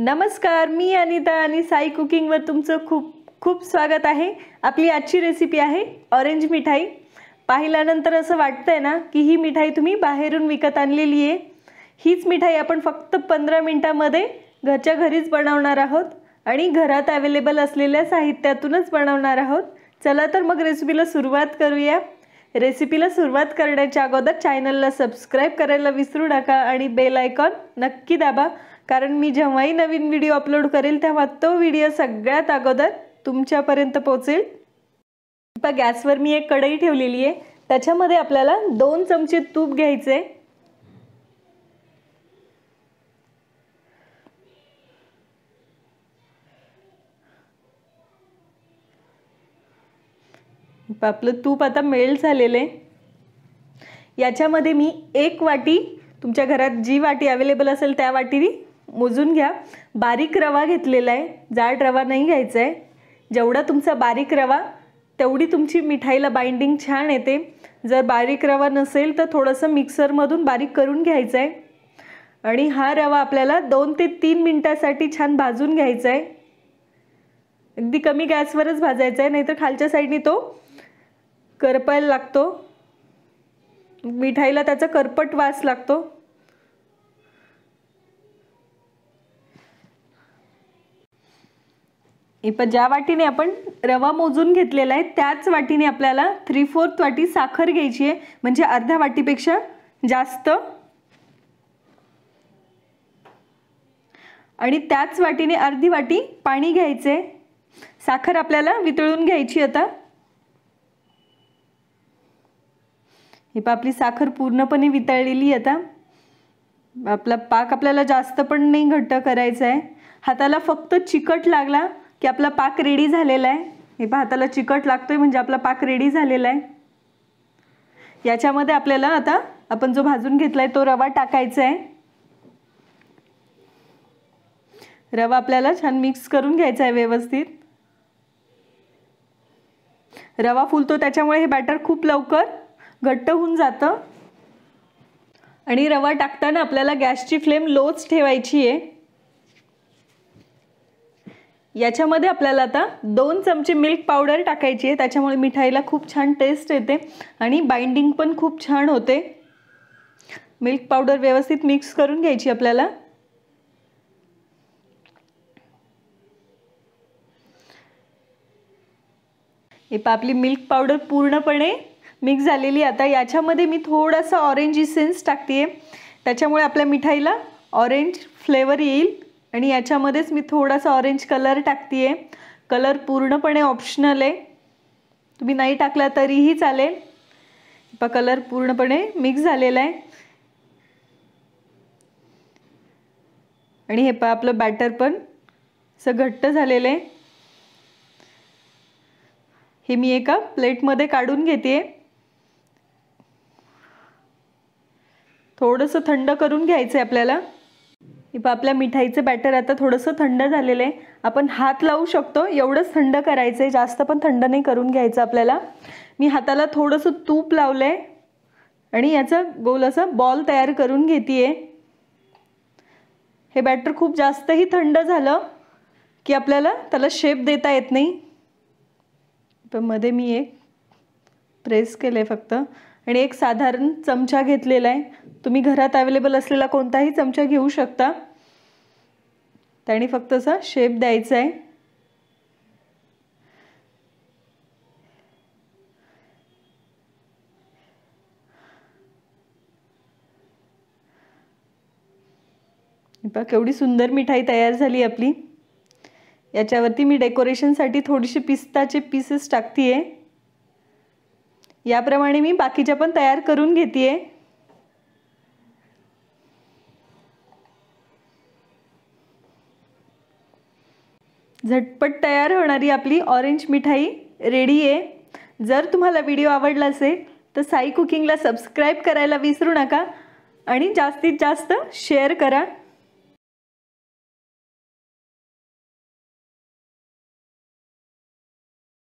नमस्कार मी अनिता आणि साई कुकिंगवर तुमचं खूप खूप स्वागत आहे आपली आजची रेसिपी आहे ऑरेंज मिठाई पाहिल्यानंतर असं वाटतंय ना की ही मिठाई तुम्ही बाहेरून विकत आणलेली आहे हीच मिठाई आपण फक्त पंधरा मिनटामध्ये घरच्या घरीच बनवणार आहोत आणि घरात अवेलेबल असलेल्या साहित्यातूनच बनवणार आहोत चला तर मग रेसिपीला सुरुवात करूया रेसिपीला सुरुवात करण्याच्या अगोदर चॅनलला सबस्क्राईब करायला विसरू नका आणि बेल आयकॉन नक्की दाबा कारण मी जेव्हाही नवीन व्हिडिओ अपलोड करेल तेव्हा तो व्हिडिओ सगळ्यात अगोदर तुमच्यापर्यंत पोहोचेल आता गॅसवर मी एक कढई ठेवलेली आहे त्याच्यामध्ये आपल्याला दोन चमचे तूप घ्यायचे आपलं तूप आता मेल्ट झालेलं आहे याच्यामध्ये मी एक वाटी तुमच्या घरात जी वाटी अवेलेबल असेल त्या वाटीनी मोजून घ्या बारीक रवा घेतलेला आहे जाड रवा नाही घ्यायचा आहे जेवढा तुमचा बारीक रवा तेवढी तुमची मिठाईला बाइंडिंग छान येते जर बारीक रवा नसेल तर थोडंसं मिक्सरमधून बारीक करून घ्यायचं आहे आणि हा रवा आपल्याला दोन ते तीन मिनटासाठी छान भाजून घ्यायचा आहे अगदी कमी गॅसवरच भाजायचा आहे नाहीतर खालच्या साईडनी तो करपायला लागतो मिठाईला त्याचा करपट वास लागतो पण ज्या वाटीने आपण रवा मोजून घेतलेला आहे त्याच वाटीने आपल्याला थ्री फोर्थ वाटी साखर घ्यायची आहे म्हणजे अर्ध्या वाटीपेक्षा जास्त आणि त्याच वाटीने अर्धी वाटी पाणी घ्यायचे साखर आपल्याला वितळून घ्यायची आता हे आपली साखर पूर्णपणे वितळलेली आता आपला पाक आपल्याला जास्त पण नाही घट्ट करायचा आहे हाताला फक्त चिकट लागला की आपला पाक रेडी झालेला आहे हे भाताला चिकट लागतोय म्हणजे आपला पाक रेडी झालेला आहे याच्यामध्ये आपल्याला आता आपण जो भाजून घेतलाय तो रवा टाकायचा आहे रवा आपल्याला छान मिक्स करून घ्यायचा आहे व्यवस्थित रवा फुलतो त्याच्यामुळे हे बॅटर खूप लवकर घट्ट होऊन जातं आणि रवा टाकताना आपल्याला गॅसची फ्लेम लोच ठेवायची आहे याच्यामध्ये आपल्याला आता दोन चमचे मिल्क पावडर टाकायची आहे त्याच्यामुळे मिठाईला खूप छान टेस्ट येते आणि बाइंडिंग पण खूप छान होते मिल्क पावडर व्यवस्थित मिक्स करून घ्यायची आपल्याला हे आपली मिल्क पावडर पूर्णपणे मिक्स झालेली आता याच्यामध्ये मी थोडासा ऑरेंज इसेन्स टाकते आहे त्याच्यामुळे आपल्या मिठाईला ऑरेंज फ्लेवर येईल आणि याच्यामध्येच मी थोडासा ऑरेंज कलर टाकते कलर पूर्णपणे ऑप्शनल आहे तुम्ही नाही टाकला तरीही चालेल पा कलर पूर्णपणे मिक्स झालेला आहे आणि हे पा आपलं बॅटर पण असं घट्ट झालेलं आहे हे मी एका प्लेटमध्ये काढून घेते थोडंसं थंड करून घ्यायचं आहे आपल्याला इथं आपल्या मिठाईचं बॅटर आता थोडंसं थंड झालेलं आहे आपण हात लावू शकतो एवढंच थंड करायचं आहे जास्त पण थंड नाही करून घ्यायचं आपल्याला मी हाताला थोडंसं तूप लावलं आहे आणि याचा गोल असं बॉल तयार करून घेते हे बॅटर खूप जास्तही थंड झालं की आपल्याला त्याला शेप देता येत नाही पण मध्ये मी एक प्रेस केलं आहे फक्त आणि एक साधारण चमचा घेतलेला आहे तुम्ही घरात अवेलेबल असलेला कोणताही चमचा घेऊ शकता त्याने फक्त असा शेप द्यायचा आहे केवढी सुंदर मिठाई तयार झाली आपली याच्यावरती मी डेकोरेशनसाठी थोडीशी पिस्ताचे पीसेस टाकतीये याप्रमाणे मी बाकीच्या पण तयार करून घेते झटपट तयार होणारी आपली ऑरेंज मिठाई रेडी आहे जर तुम्हाला व्हिडिओ आवडला असेल तर साई कुकिंगला सबस्क्राईब करायला विसरू नका आणि जास्तीत जास्त शेअर करा